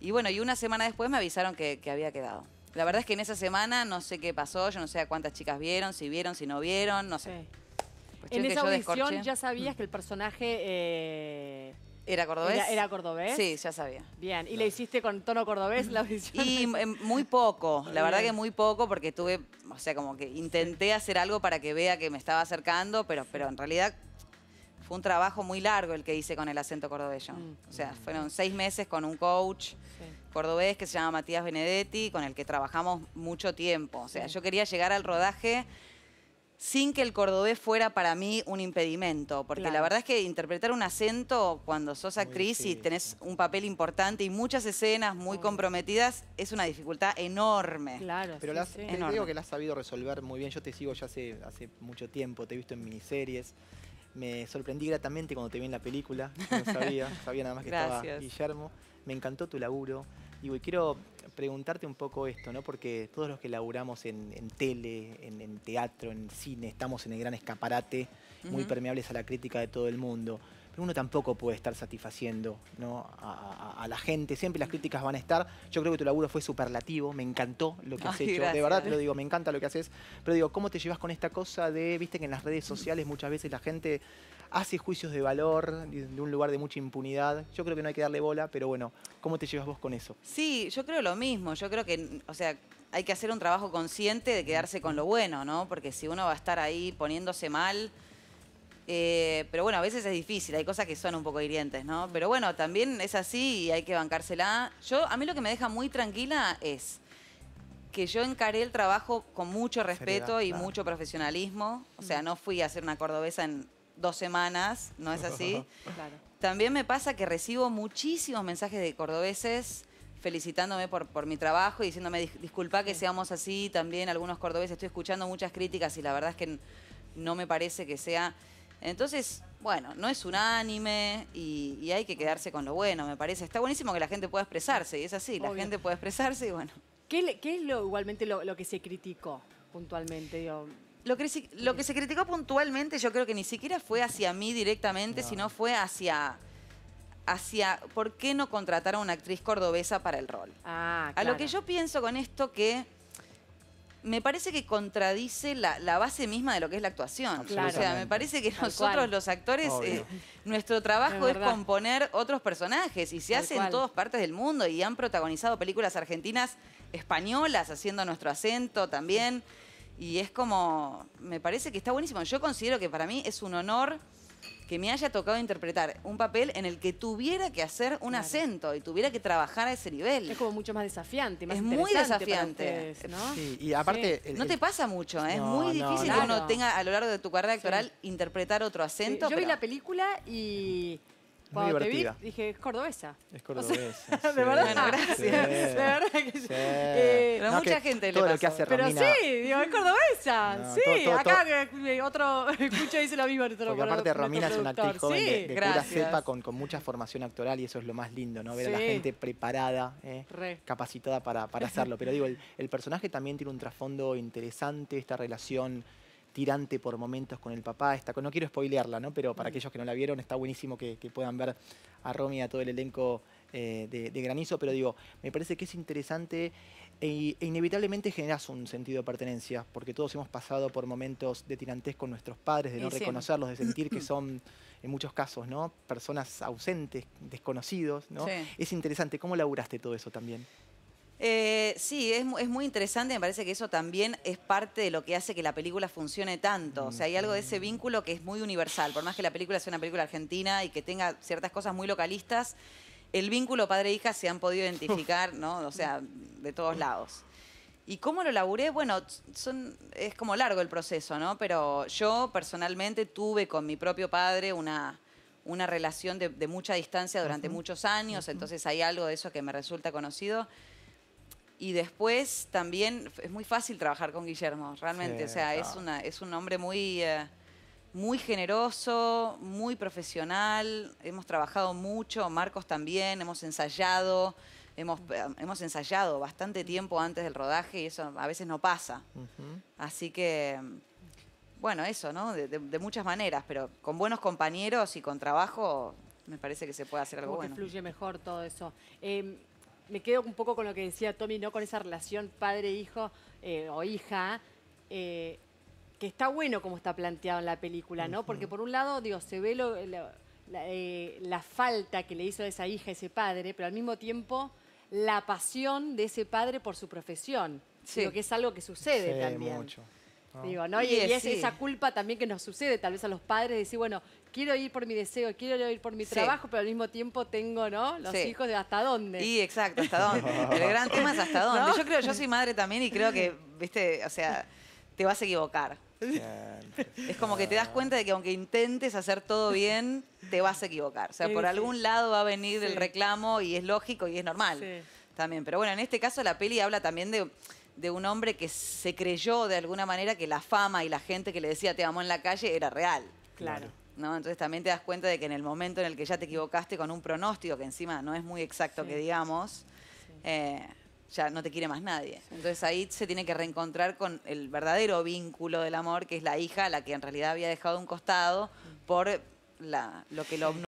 Y bueno, y una semana después me avisaron que, había quedado. La verdad es que en esa semana no sé qué pasó, yo no sé a cuántas chicas vieron, si vieron, si no vieron, no sé. En esa audición ya sabías mm. que el personaje... Eh, ¿Era cordobés? Era, cordobés? Sí, ya sabía. Bien, ¿y le hiciste con tono cordobés la audición? Y em, muy poco, la verdad que muy poco porque tuve, o sea, como que intenté hacer algo para que vea que me estaba acercando, pero, pero en realidad fue un trabajo muy largo el que hice con el acento cordobés. Mm. O sea, fueron seis meses con un coach cordobés que se llama Matías Benedetti, con el que trabajamos mucho tiempo. O sea, yo quería llegar al rodaje sin que el cordobés fuera para mí un impedimento, porque la verdad es que interpretar un acento cuando sos actriz y tenés un papel importante y muchas escenas muy comprometidas es una dificultad enorme. Claro, pero sí, que la has sabido resolver muy bien. Yo te sigo ya hace mucho tiempo, te he visto en miniseries. Me sorprendí gratamente cuando te vi en la película. No sabía, sabía nada más que estaba Guillermo. Me encantó tu laburo. Y quiero preguntarte un poco esto, ¿no? Porque todos los que laburamos en, tele, en, teatro, en cine, estamos en el gran escaparate, muy permeables a la crítica de todo el mundo pero uno tampoco puede estar satisfaciendo a, la gente. Siempre las críticas van a estar. Yo creo que tu laburo fue superlativo, me encantó lo que has hecho. De verdad te lo digo, me encanta lo que haces. Pero digo, ¿cómo te llevas con esta cosa de, viste que en las redes sociales muchas veces la gente hace juicios de valor de un lugar de mucha impunidad. Yo creo que no hay que darle bola, pero bueno, ¿cómo te llevas vos con eso? Sí, yo creo lo mismo. Yo creo que, o sea, hay que hacer un trabajo consciente de quedarse con lo bueno, ¿no? Porque si uno va a estar ahí poniéndose mal, eh, pero bueno, a veces es difícil, hay cosas que son un poco hirientes, ¿no? Pero bueno, también es así y hay que bancársela. Yo, a mí lo que me deja muy tranquila es que yo encaré el trabajo con mucho respeto y mucho profesionalismo. O sea, mm. no fui a hacer una cordobesa en dos semanas, ¿no es así? También me pasa que recibo muchísimos mensajes de cordobeses felicitándome por, por mi trabajo y diciéndome, disculpa que seamos así, también algunos cordobeses, estoy escuchando muchas críticas y la verdad es que no me parece que sea entonces, bueno, no es unánime y, hay que quedarse con lo bueno, me parece. Está buenísimo que la gente pueda expresarse, y es así, la gente puede expresarse y bueno. ¿Qué, es lo, igualmente lo, que se criticó puntualmente? Lo que, se criticó puntualmente yo creo que ni siquiera fue hacia mí directamente, sino fue hacia hacia por qué no contratar a una actriz cordobesa para el rol. Ah, a lo que yo pienso con esto que me parece que contradice la, base misma de lo que es la actuación. O sea, me parece que nosotros los actores, eh, nuestro trabajo es, componer otros personajes y se hace en todas partes del mundo y han protagonizado películas argentinas, españolas, haciendo nuestro acento también. Y es como, me parece que está buenísimo. Yo considero que para mí es un honor que me haya tocado interpretar un papel en el que tuviera que hacer un acento y tuviera que trabajar a ese nivel. Es como mucho más desafiante, más Es muy desafiante. ¿no? y aparte... no te pasa mucho, ¿eh? es muy difícil que uno tenga a lo largo de tu carrera actoral interpretar otro acento. Yo vi la película y... Cuando te vi, dije, es cordobesa. Es cordobesa. de verdad, gracias. de mucha gente le Lo que hace Pero sí, digo, es cordobesa. sí, acá eh, otro y dice lo mismo. Otro, Porque aparte Romina es una actriz joven de, pura cepa, con, mucha formación actoral y eso es lo más lindo, ¿no? Ver a la gente preparada, ¿eh? capacitada para, hacerlo. Pero digo, el, personaje también tiene un trasfondo interesante, esta relación tirante por momentos con el papá. no quiero spoilearla, ¿no? pero para mm. aquellos que no la vieron, está buenísimo que, puedan ver a Romy a todo el elenco eh, de, de, Granizo. Pero digo, me parece que es interesante e, inevitablemente generas un sentido de pertenencia, porque todos hemos pasado por momentos de tirantes con nuestros padres, de no reconocerlos, de sentir que son, en muchos casos, ¿no? personas ausentes, desconocidos. ¿no? Es interesante, ¿cómo laburaste todo eso también? Eh, sí, es, es, muy interesante, me parece que eso también es parte de lo que hace que la película funcione tanto. O sea, hay algo de ese mm. vínculo que es muy universal, por más que la película sea una película argentina y que tenga ciertas cosas muy localistas, el vínculo padre-hija se han podido identificar, ¿no? O sea, de todos lados. ¿Y cómo lo laburé? Bueno, es como largo el proceso, ¿no? Pero yo personalmente tuve con mi propio padre una, una relación de, mucha distancia durante muchos años, entonces hay algo de eso que me resulta conocido. Y después también es muy fácil trabajar con Guillermo, realmente. o sea, es, una, es un hombre muy... Eh, muy generoso, muy profesional, hemos trabajado mucho, Marcos también, hemos ensayado, eh, hemos, ensayado bastante tiempo antes del rodaje y eso a veces no pasa. Así que, bueno, eso, ¿no? De, muchas maneras, pero con buenos compañeros y con trabajo me parece que se puede hacer algo bueno. Que fluye mejor todo eso. Em, me quedo un poco con lo que decía Tommy, ¿no? Con esa relación padre-hijo eh, o hija. Eh, que está bueno como está planteado en la película, ¿no? Porque por un lado, digo, se ve lo, eh, la, falta que le hizo a esa hija, a ese padre, pero al mismo tiempo la pasión de ese padre por su profesión. Sí. que es algo que sucede sí, también. Mucho. Digo, ¿no? Y, es, esa culpa también que nos sucede tal vez a los padres de decir, bueno, quiero ir por mi deseo, quiero ir por mi trabajo, pero al mismo tiempo tengo, ¿no? Los hijos de hasta dónde. Sí, exacto, hasta dónde. El gran tema es hasta dónde. Yo creo, yo soy madre también y creo que, viste, o sea, te vas a equivocar. Es como que te das cuenta de que aunque intentes hacer todo bien, te vas a equivocar. O sea, por algún lado va a venir el reclamo y es lógico y es normal también. Pero bueno, en este caso la peli habla también de, un hombre que se creyó de alguna manera que la fama y la gente que le decía te amo en la calle era real. Claro. ¿No? Entonces también te das cuenta de que en el momento en el que ya te equivocaste con un pronóstico, que encima no es muy exacto que digamos, eh, ya no te quiere más nadie. Entonces ahí se tiene que reencontrar con el verdadero vínculo del amor, que es la hija, la que en realidad había dejado un costado por la, lo que lo